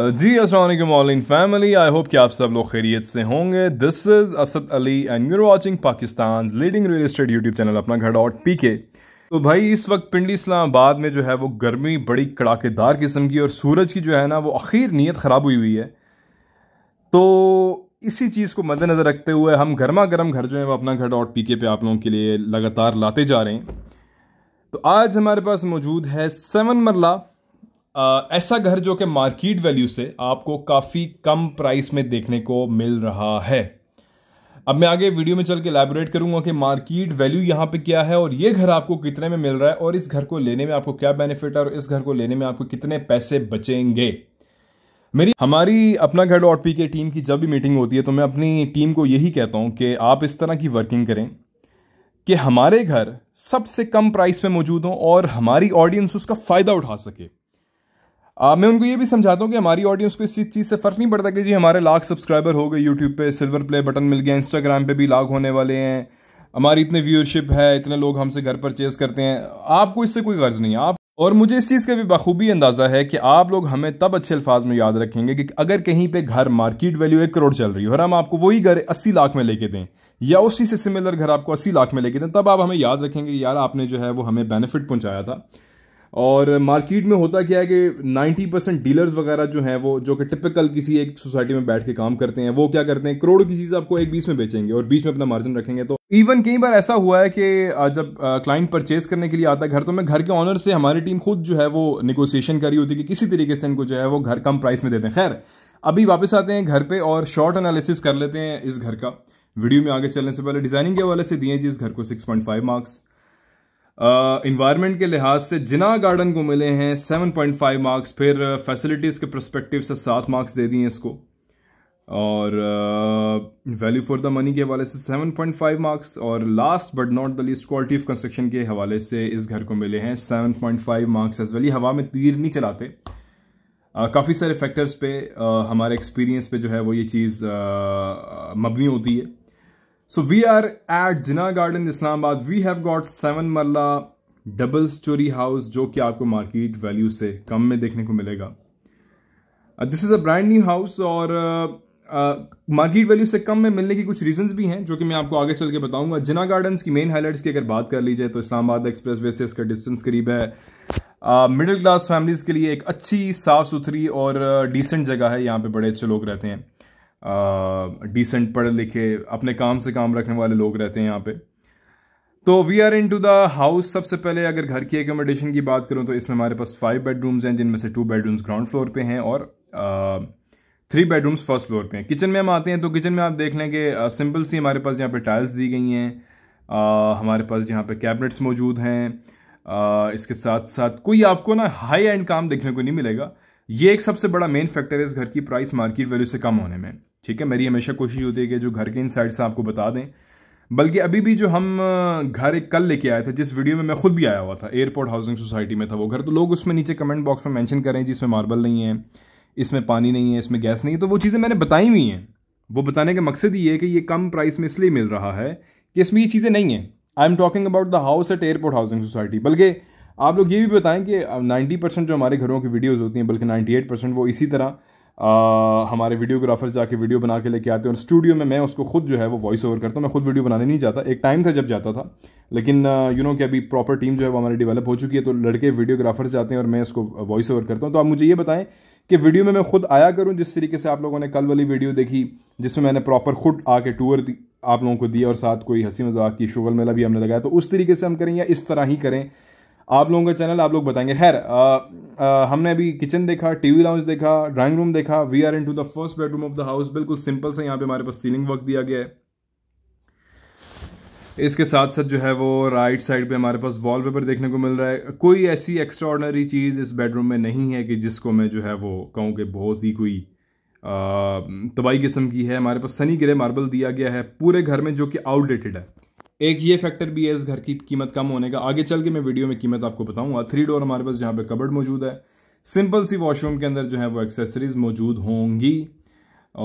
Uh, जी असलम इन फैमिली आई होप कि आप सब लोग खैरियत से होंगे this is Asad Ali and you're watching Pakistan leading real estate YouTube channel Apna Ghar dot P के तो भाई इस वक्त पिंडी इस्लामाबाद में जो है वो गर्मी बड़ी कड़ाकेदार किस्म की और सूरज की जो है ना वो अखीर नीयत ख़राब हुई हुई है तो इसी चीज़ को मद्देनज़र रखते हुए हम गर्मा गर्म घर जो है वो अपना घर डॉट पी के पे आप लोगों के लिए लगातार लाते जा रहे हैं तो आज हमारे पास मौजूद है सेवन मरला ऐसा घर जो कि मार्केट वैल्यू से आपको काफ़ी कम प्राइस में देखने को मिल रहा है अब मैं आगे वीडियो में चल के लैबोरेट करूंगा कि मार्केट वैल्यू यहाँ पे क्या है और ये घर आपको कितने में मिल रहा है और इस घर को लेने में आपको क्या बेनिफिट है और इस घर को लेने में आपको कितने पैसे बचेंगे मेरी हमारी अपना घर डॉट पी के टीम की जब भी मीटिंग होती है तो मैं अपनी टीम को यही कहता हूँ कि आप इस तरह की वर्किंग करें कि हमारे घर सबसे कम प्राइस में मौजूद हों और हमारी ऑडियंस उसका फ़ायदा उठा सके आ, मैं उनको ये भी समझाता हूँ कि हमारी ऑडियंस को इस चीज़ से फ़र्क नहीं पड़ता कि जी हमारे लाख सब्सक्राइबर हो गए यूट्यूब पे सिल्वर प्ले बटन मिल गया इंस्टाग्राम पे भी लाख होने वाले हैं हमारी इतने व्यूअरशिप है इतने लोग हमसे घर परचेज करते हैं आपको इससे कोई गर्ज नहीं आप और मुझे इस चीज़ का भी बखूबी अंदाज़ा है कि आप लोग हमें तब अच्छे अल्फाज में याद रखेंगे कि अगर कहीं पर घर मार्केट वैल्यू एक करोड़ चल रही है और हम आपको वही घर अस्सी लाख में लेके दें या उसी से सिमिलर घर आपको अस्सी लाख में लेके दें तब आप हमें याद रखेंगे यार आपने जो है वो हमें बेनिफिट पहुँचाया था और मार्केट में होता क्या है कि 90 परसेंट डीलर्स वगैरह जो हैं वो जो कि टिपिकल किसी एक सोसाइटी में बैठ के काम करते हैं वो क्या करते हैं करोड़ों की चीज़ आपको एक बीस में बेचेंगे और बीस में अपना मार्जिन रखेंगे तो इवन कई बार ऐसा हुआ है कि जब क्लाइंट परचेज करने के लिए आता है घर तो मैं घर के ऑनर से हमारी टीम खुद जो है वो निगोसिएशन करी होती है कि किसी तरीके से इनको जो है वो घर कम प्राइस में देते हैं खैर अभी वापस आते हैं घर पे और शॉर्ट एनालिसिस कर लेते हैं इस घर का वीडियो में आगे चलने से पहले डिजाइनिंग के हवाले से दिए जी इस घर को 6.5 मार्क्स इन्वायरमेंट के लिहाज से जिना गार्डन को मिले हैं 7.5 मार्क्स फिर फैसिलिटीज़ के प्रस्पेक्टिव से सात मार्क्स दे दिए इसको और वैल्यू फॉर द मनी के हवाले से 7.5 मार्क्स और last but not the least quality of construction के हवाले से इस घर को मिले हैं 7.5 मार्क्स एज वैली हवा में तीर नहीं चलाते काफ़ी सारे फैक्टर्स पे uh, हमारे एक्सपीरियंस पे जो है वो ये चीज़ मबनी होती है So we are at Jinnah Garden, Islamabad. We have got seven marla double story house जो कि आपको मार्केट वैल्यू से कम में देखने को मिलेगा this is a brand new house और मार्केट uh, वैल्यू uh, से कम में मिलने की कुछ रीजंस भी हैं जो कि मैं आपको आगे चल के बताऊंगा जिना गार्डन्स की मेन हाइलाइट्स की अगर बात कर ली जाए तो इस्लामाबाद एक्सप्रेस वे से इसका डिस्टेंस करीब है मिडिल क्लास फैमिलीज़ के लिए एक अच्छी साफ़ सुथरी और डिसेंट uh, जगह है यहाँ पे बड़े अच्छे लोग रहते हैं डिसेंट पढ़े लिखे अपने काम से काम रखने वाले लोग रहते हैं यहाँ पे तो we are in to house हाउस सबसे पहले अगर घर की एकोमोडेशन की बात करूँ तो इसमें हमारे पास फाइव बेडरूम्स हैं जिनमें से टू बेडरूम्स ग्राउंड फ्लोर पे हैं और थ्री बेडरूम्स फर्स्ट फ्लोर पे हैं किचन में हम आते हैं तो किचन में आप देख लेंगे सिंपल सी हमारे पास यहाँ पे टाइल्स दी गई हैं हमारे पास यहाँ पे कैबिनेट्स मौजूद हैं इसके साथ साथ कोई आपको ना हाई एंड काम देखने को नहीं मिलेगा ये एक सबसे बड़ा मेन फैक्टर है इस घर की प्राइस मार्केट वैल्यू से कम होने में ठीक है मेरी हमेशा कोशिश होती है कि जो घर के इन से आपको बता दें बल्कि अभी भी जो हम घर एक कल लेके आए थे जिस वीडियो में मैं खुद भी आया हुआ था एयरपोर्ट हाउसिंग सोसाइटी में था वो घर तो लोग उसमें नीचे कमेंट बॉक्स में मैंशन करें जिसमें मार्बल नहीं है इसमें पानी नहीं है इसमें गैस नहीं है तो वो चीज़ें मैंने बताई हुई हैं वो बताने का मकसद ये है कि ये कम प्राइस में इसलिए मिल रहा है कि इसमें ये चीज़ें नहीं हैं I am talking about the house at airport housing society बल्कि आप लोग ये भी बताएं कि 90 परसेंट जो हमारे घरों की वीडियोज़ होती हैं बल्कि 98 परसेंट वो इसी तरह आ, हमारे वीडियोग्राफर्स जाके वीडियो बना के लेके आते हैं और स्टूडियो में मैं उसको खुद जो है वो वॉइस ओवर करता हूँ मैं खुद वीडियो बनाने नहीं जाता एक टाइम था जब जाता था लेकिन यू नो कि अभी प्रॉपर टीम जो है वो हमारी डेवलप हो चुकी है तो लड़के वीडियोग्राफर्स जाते हैं और मैं उसको वॉइस ओवर करता हूँ तो आप मुझे ये बताएं कि वीडियो में मैं खुद आया करूँ जिस तरीके से आप लोगों ने कल वाली वीडियो देखी जिसमें मैंने प्रॉपर खुद आके टूर आप लोगों को दिया और साथ कोई हंसी मजाक की शुगल मेला भी हमने लगाया तो उस तरीके से हम करें या इस तरह ही करें आप लोगों का चैनल आप लोग बताएंगे खैर हमने अभी किचन देखा टीवी लाउंज देखा ड्राइंग रूम देखा we are in to the first bedroom of the house बिल्कुल सिंपल सा यहाँ पे हमारे पास सीलिंग वर्क दिया गया है इसके साथ साथ जो है वो राइट साइड पे हमारे पास वॉलपेपर देखने को मिल रहा है कोई ऐसी एक्स्ट्रॉर्डनरी चीज़ इस बेडरूम में नहीं है कि जिसको मैं जो है वो कहूँ कि बहुत ही कोई तबाही किस्म की है हमारे पास सनी ग्रे मार्बल दिया गया है पूरे घर में जो कि आउटडेटेड है एक ये फैक्टर भी है इस घर की कीमत कम होने का आगे चल के मैं वीडियो में कीमत आपको बताऊंगा थ्री डोर हमारे पास यहाँ पे कबर्ड मौजूद है सिंपल सी वॉशरूम के अंदर जो है वो एक्सेसरीज मौजूद होंगी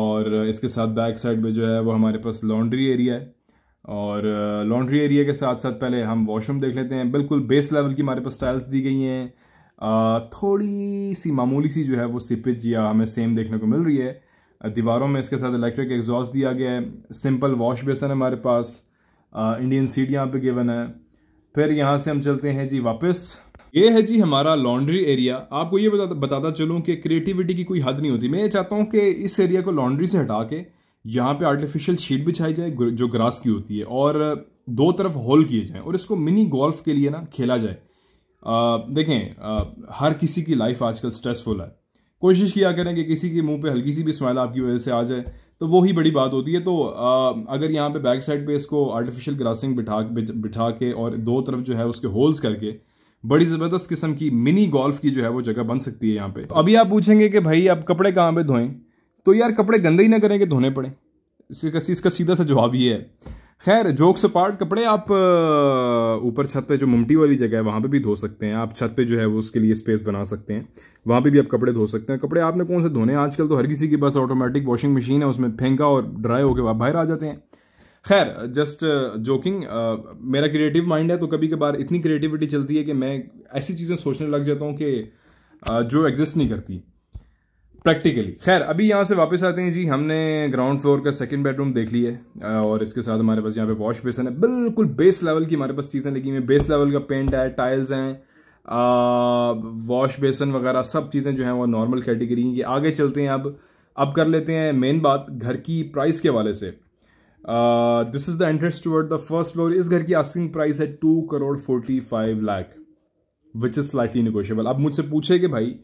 और इसके साथ बैक साइड में जो है वो हमारे पास लॉन्ड्री एरिया है और लॉन्ड्री एरिया के साथ साथ पहले हम वॉशरूम देख लेते हैं बिल्कुल बेस लेवल की हमारे पास टाइल्स दी गई हैं थोड़ी सी मामूली सी जो है वो सिपिज या हमें सेम देखने को मिल रही है दीवारों में इसके साथ इलेक्ट्रिक एग्जॉस्ट दिया गया है सिंपल वॉश बेसन हमारे पास इंडियन सीट यहाँ पे गिवन है फिर यहाँ से हम चलते हैं जी वापस ये है जी हमारा लॉन्ड्री एरिया आपको ये बताता बताता चलूँ कि क्रिएटिविटी की कोई हद नहीं होती मैं ये चाहता हूँ कि इस एरिया को लॉन्ड्री से हटा के यहाँ पे आर्टिफिशियल शीट बिछाई जाए जो ग्रास की होती है और दो तरफ होल किए जाएँ और इसको मिनी गोल्फ के लिए ना खेला जाए आ, देखें आ, हर किसी की लाइफ आजकल स्ट्रेसफुल है कोशिश किया करें कि किसी के मुंह पे हल्की सी भी स्माइल आपकी वजह से आ जाए तो वो ही बड़ी बात होती है तो आ, अगर यहाँ पे बैक साइड पे इसको आर्टिफिशियल ग्रासिंग बिठा बिठा के और दो तरफ जो है उसके होल्स करके बड़ी ज़बरदस्त किस्म की मिनी गोल्फ की जो है वो जगह बन सकती है यहाँ पे अभी आप पूछेंगे कि भाई आप कपड़े कहाँ पे धोएं तो यार कपड़े गंदे ही ना करें कि धोने पड़े इसका इसका सीधा सा जवाब ये है खैर जोक्स पार्ट कपड़े आप ऊपर छत पे जो मुमटी वाली जगह है वहाँ पे भी धो सकते हैं आप छत पे जो है वो उसके लिए स्पेस बना सकते हैं वहाँ पे भी आप कपड़े धो सकते हैं कपड़े आपने कौन से धोने हैं आजकल तो हर किसी के पास ऑटोमेटिक वॉशिंग मशीन है उसमें फेंका और ड्राई होकर आप बाहर आ जाते हैं खैर जस्ट जोकिंग मेरा क्रिएटिव माइंड है तो कभी कभार इतनी क्रिएटिविटी चलती है कि मैं ऐसी चीज़ें सोचने लग जाता हूँ कि जो एग्जिस्ट नहीं करती प्रैक्टिकली खैर अभी यहाँ से वापस आते हैं जी हमने ग्राउंड फ्लोर का सेकंड बेडरूम देख लिया और इसके साथ हमारे पास यहाँ पे वॉश बेसन है बिल्कुल बेस लेवल की हमारे पास चीज़ें लगी हुई बेस लेवल का पेंट है टाइल्स हैं वॉश बेसन वगैरह सब चीज़ें जो हैं वो नॉर्मल कैटेगरी की आगे चलते हैं अब अब कर लेते हैं मेन बात घर की प्राइस के हवाले से this is the entrance toward the first floor इस घर की आस्किंग प्राइस है two crore forty five lakh which is slightly negotiable अब मुझसे पूछे कि भाई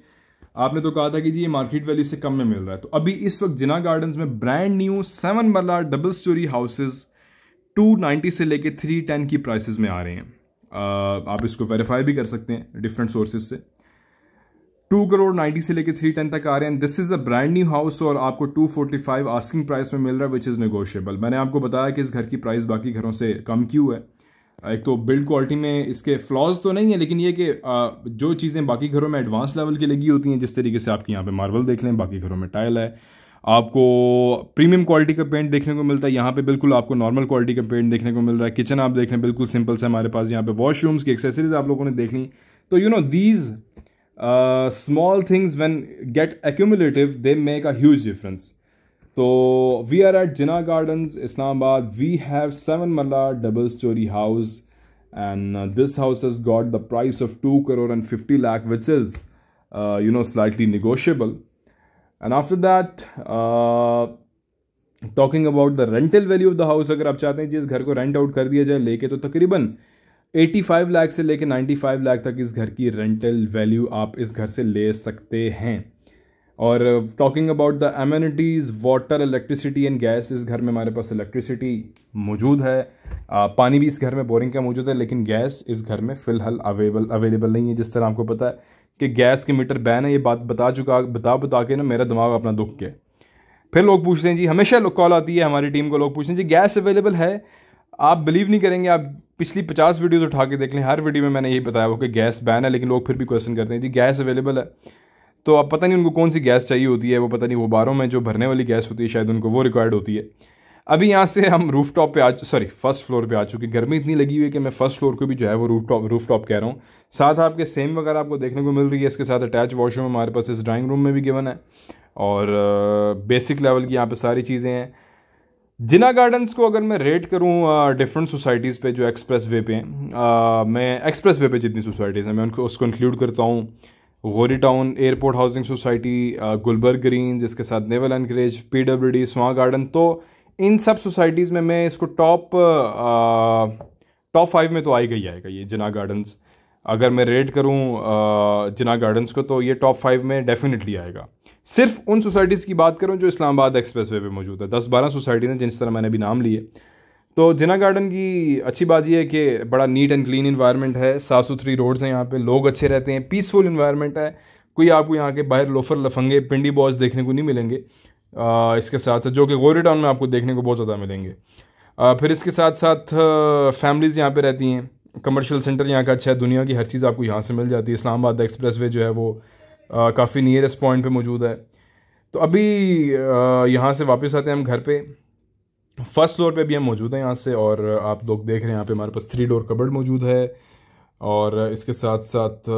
आपने तो कहा था कि जी ये मार्केट वैल्यू से कम में मिल रहा है तो अभी इस वक्त जिना गार्डन्स में brand new seven marla double story houses 290 से लेके 310 की प्राइसेस में आ रहे हैं uh, आप इसको वेरीफाई भी कर सकते हैं डिफरेंट सोर्सेज से टू करोड़ नाइन्टी से लेकर थ्री टेन तक आ रहे हैं this is a brand new house और आपको two forty five asking price में मिल रहा है विच इज़ नेगोशियबल मैंने आपको बताया कि इस घर की प्राइस बाकी घरों से कम क्यों है एक तो बिल्ड क्वालिटी में इसके फ्लॉज तो नहीं है लेकिन ये कि जो चीज़ें बाकी घरों में एडवांस लेवल की लगी होती हैं जिस तरीके से आपके यहाँ पे मार्बल देख लें बाकी घरों में टाइल है आपको प्रीमियम क्वालिटी का पेंट देखने को मिलता है यहाँ पे बिल्कुल आपको नॉर्मल क्वालिटी का पेंट देखने को मिल रहा है किचन आप देख लें बिल्कुल सिंपल से हमारे पास यहाँ पे वॉशरूम्स की एक्सेसरीज आप लोगों ने देख ली तो you know these small things when get accumulative they make a huge difference तो we are at Jinnah garden Islamabad we have seven marla double story house and this house is got the price of two crore and fifty lakh which is you know slightly negotiable and after that talking about the rental value of the house अगर आप चाहते हैं जिस घर को rent out कर दिया जाए लेके तो तकरीबन 85 लाख से लेके 95 लाख तक इस घर की रेंटल वैल्यू आप इस घर से ले सकते हैं और talking about the amenities water electricity and gas इस घर में हमारे पास इलेक्ट्रिसिटी मौजूद है आ, uh, पानी भी इस घर में बोरिंग का मौजूद है लेकिन गैस इस घर में फ़िलहाल अवेलेबल अवेलेबल नहीं है जिस तरह आपको पता है कि गैस के मीटर बैन है ये बात बता चुका बता बता के ना मेरा दिमाग अपना दुख के फिर लोग पूछते हैं जी हमेशा कॉल आती है हमारी टीम को लोग पूछते हैं जी गैस अवेलेबल है आप बिलीव नहीं करेंगे आप पिछली पचास वीडियोज़ उठा के देख लें हर वीडियो में मैंने यही बताया वो कि गैस बैन है लेकिन लोग फिर भी क्वेश्चन करते हैं जी गैस अवेलेबल है तो अब पता नहीं उनको कौन सी गैस चाहिए होती है वो पता नहीं गुब्बारों में जो भरने वाली गैस होती है शायद उनको वो रिक्वायर्ड होती है अभी यहाँ से हम रूफ टॉप पर आ सॉरी फर्स्ट फ्लोर पर आ चुके गर्मी इतनी लगी हुई है कि मैं फर्स्ट फ्लोर को भी जो है वो रूफ टॉप रूफ टॉप कह रहा हूँ साथ आपके सेम वगैरह आपको देखने को मिल रही है इसके साथ अटैच वॉशरूम हमारे पास इस ड्राइंग रूम में भी गिवन है और बेसिक uh, लेवल की यहाँ पर सारी चीज़ें हैं जिना गार्डन्स को अगर मैं रेट करूँ डिफरेंट uh, सोसाइटीज़ पे जो एक्सप्रेस वे पे हैं uh, मैं एक्सप्रेस वे पे जितनी सोसाइटीज़ हैं मैं उनको उसको इंक्लूड करता हूँ Ghauri town airport housing society Gulberg green जिसके साथ naval anchorage P W D स्वा गार्डन तो इन सब सोसाइटीज़ में मैं इसको टॉप टॉप फाइव में तो आएगा ही आएगा ये जिना गार्डन्स अगर मैं रेट करूँ जिना गार्डन्स को तो ये टॉप फाइव में डेफिनेटली आएगा सिर्फ उन सोसाइटीज़ की बात करूँ जो इस्लामाबाद एक्सप्रेस वे पर मौजूद है दस बारह सोसाइटीज़ हैं जिस तरह मैंने अभी नाम लिए तो जिना गार्डन की अच्छी बात यह है कि बड़ा नीट एंड क्लीन इन्वायरमेंट है साफ़ सुथरी रोड्स हैं यहाँ पे लोग अच्छे रहते हैं पीसफुल इन्वायरमेंट है कोई आपको यहाँ के बाहर लोफर लफंगे पिंडी बॉज देखने को नहीं मिलेंगे आ, इसके साथ साथ जो कि गोरे टाउन में आपको देखने को बहुत ज़्यादा मिलेंगे आ, फिर इसके साथ साथ फैमिलीज़ यहाँ पर रहती हैं कमर्शियल सेंटर यहाँ का अच्छा है दुनिया की हर चीज़ आपको यहाँ से मिल जाती है इस्लामाबाद एक्सप्रेस वे जो है वो काफ़ी नियरेस्ट पॉइंट पर मौजूद है तो अभी यहाँ से वापस आते हैं हम घर पर फर्स्ट फ्लोर पे भी हम मौजूद हैं यहाँ से और आप लोग देख रहे हैं यहाँ पे हमारे पास थ्री डोर कबर्ड मौजूद है और इसके साथ साथ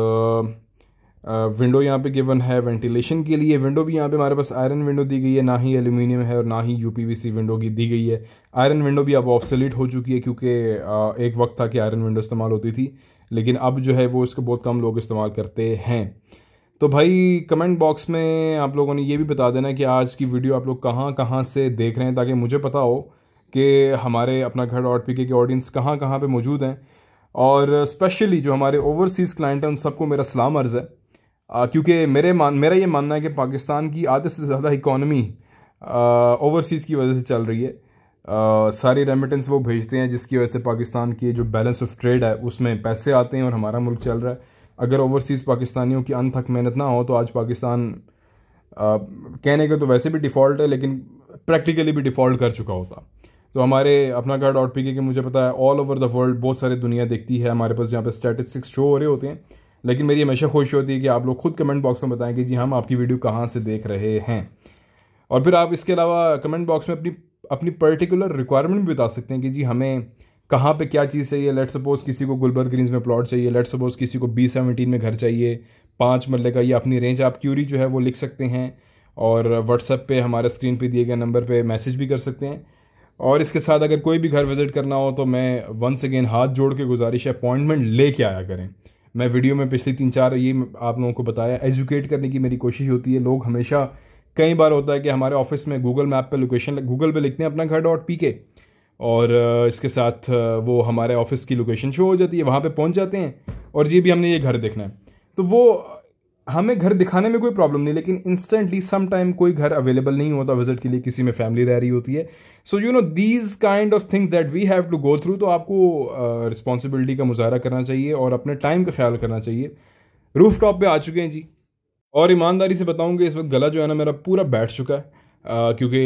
विंडो यहाँ पे गिवन है वेंटिलेशन के लिए विंडो भी यहाँ पे हमारे पास आयरन विंडो दी गई है ना ही एल्यूमिनियम है और ना ही यूपीवीसी विंडो की दी गई है आयरन विंडो भी अब ऑब्सोलीट हो चुकी है क्योंकि एक वक्त था कि आयरन विंडो इस्तेमाल होती थी लेकिन अब जो है वो इसको बहुत कम लोग इस्तेमाल करते हैं तो भाई कमेंट बॉक्स में आप लोगों ने ये भी बता देना कि आज की वीडियो आप लोग कहाँ कहाँ से देख रहे हैं ताकि मुझे पता हो कि हमारे अपना घर डॉट पी के ऑडियंस कहाँ कहाँ पे मौजूद हैं और स्पेशली जो हमारे ओवरसीज़ क्लाइंट हैं उन सबको मेरा सलाम अर्ज़ है क्योंकि मेरे मान मेरा ये मानना है कि पाकिस्तान की आधे से ज़्यादा इकॉनमी ओवरसीज़ की वजह से चल रही है आ, सारी रेमिटेंस वो भेजते हैं जिसकी वजह से पाकिस्तान की जो बैलेंस ऑफ ट्रेड है उसमें पैसे आते हैं और हमारा मुल्क चल रहा है अगर ओवरसीज़ पाकिस्तानियों की अनथक मेहनत ना हो तो आज पाकिस्तान आ, कहने का तो वैसे भी डिफ़ॉल्ट है लेकिन प्रैक्टिकली भी डिफ़ॉल्ट कर चुका होता तो हमारे अपना घर डॉट पी के मुझे पता है ऑल ओवर द वर्ल्ड बहुत सारी दुनिया देखती है हमारे पास जहाँ पर स्टैटिस्टिक्स शो हो रहे होते हैं लेकिन मेरी हमेशा खुशी होती है कि आप लोग खुद कमेंट बॉक्स में बताएं कि जी हम आपकी वीडियो कहाँ से देख रहे हैं और फिर आप इसके अलावा कमेंट बॉक्स में अपनी अपनी पर्टिकुलर रिक्वायरमेंट भी बता सकते हैं कि जी हमें कहाँ पे क्या चीज़ चाहिए लेट सपोज़ किसी को गुलबर्ग ग्रीन्स में प्लॉट चाहिए लेट सपोज़ किसी को बी सेवनटीन में घर चाहिए पाँच मरले का ये अपनी रेंज आप क्यूरी जो है वो लिख सकते हैं और व्हाट्सएप पे हमारे स्क्रीन पे दिए गए नंबर पे मैसेज भी कर सकते हैं और इसके साथ अगर कोई भी घर विज़िट करना हो तो मैं वंस अगेन हाथ जोड़ के गुजारिश है अपॉइंटमेंट ले के आया करें मैं वीडियो में पिछली तीन चार ये आप लोगों को बताया एजुकेट करने की मेरी कोशिश होती है लोग हमेशा कई बार होता है कि हमारे ऑफिस में गूगल मैप पर लोकेशन गूगल पर लिखते हैं अपना घर डॉट पी के और इसके साथ वो हमारे ऑफिस की लोकेशन शो हो जाती है वहाँ पे पहुँच जाते हैं और ये भी हमने ये घर देखना है तो वो हमें घर दिखाने में कोई प्रॉब्लम नहीं लेकिन इंस्टेंटली सम टाइम कोई घर अवेलेबल नहीं होता विजिट के लिए किसी में फैमिली रह रही होती है so you know these kind of things that we have to go through तो आपको रिस्पॉन्सिबिलिटी uh, का मुजाहरा करना चाहिए और अपने टाइम का ख्याल करना चाहिए रूफ टॉप पर आ चुके हैं जी और ईमानदारी से बताऊँगे इस वक्त गला जो है ना मेरा पूरा बैठ चुका है क्योंकि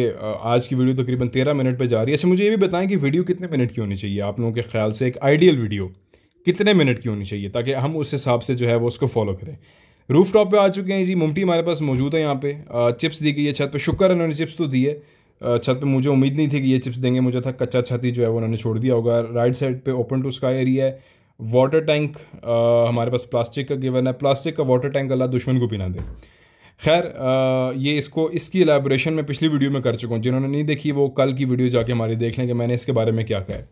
आज की वीडियो तकरीबन तो तेरह मिनट पर जा रही है अच्छा मुझे ये भी बताएं कि वीडियो कितने मिनट की होनी चाहिए आप लोगों के ख्याल से एक आइडियल वीडियो कितने मिनट की होनी चाहिए ताकि हम उस हिसाब से जो है वो उसको फॉलो करें रूफ टॉप पर आ चुके हैं जी मुमटी हमारे पास मौजूद है यहाँ पे चिप्स दी गई है छत पे शुक्र है उन्होंने चिप्स तो दिए छत पे मुझे उम्मीद नहीं थी कि ये चिप्स देंगे मुझे था कच्चा छत ही जो है वो उन्होंने छोड़ दिया होगा राइट साइड पे ओपन टू स्काई एरिया है वाटर टैंक हमारे पास प्लास्टिक का गिवन है प्लास्टिक का वाटर टैंक अल्लाह दुश्मन को पिना दे खैर ये इसको इसकी एलेबोरेशन में पिछली वीडियो में कर चुका हूँ जिन्होंने नहीं देखी वो कल की वीडियो जाके हमारी देख लें कि मैंने इसके बारे में क्या कहा है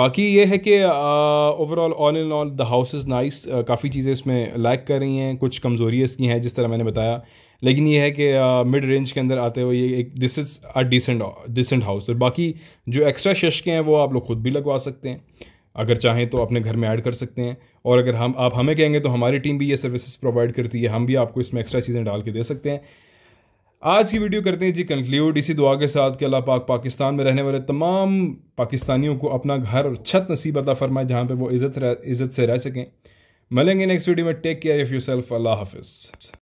बाकी ये है कि overall all in all the house is nice काफ़ी चीज़ें इसमें लैक कर रही हैं कुछ कमज़ोरियाँ इसकी हैं जिस तरह मैंने बताया लेकिन ये है कि मिड रेंज के अंदर आते हुए ये एक this is a decent decent house और बाकी जो एक्स्ट्रा शशके हैं वो आप लोग खुद भी लगवा सकते हैं अगर चाहें तो अपने घर में ऐड कर सकते हैं और अगर हम आप हमें कहेंगे तो हमारी टीम भी ये सर्विसेज प्रोवाइड करती है हम भी आपको इसमें एक्स्ट्रा चीज़ें डाल के दे सकते हैं आज की वीडियो करते हैं जी कंक्लूड इसी दुआ के साथ कि अल्लाह पाक पाकिस्तान में रहने वाले तमाम पाकिस्तानियों को अपना घर और छत नसीब फरमाए जहाँ पर वो इज़्ज़त इज़्ज़त से रह सकें मिलेंगे नेक्स्ट वीडियो में take care of yourself Allah हाफिज़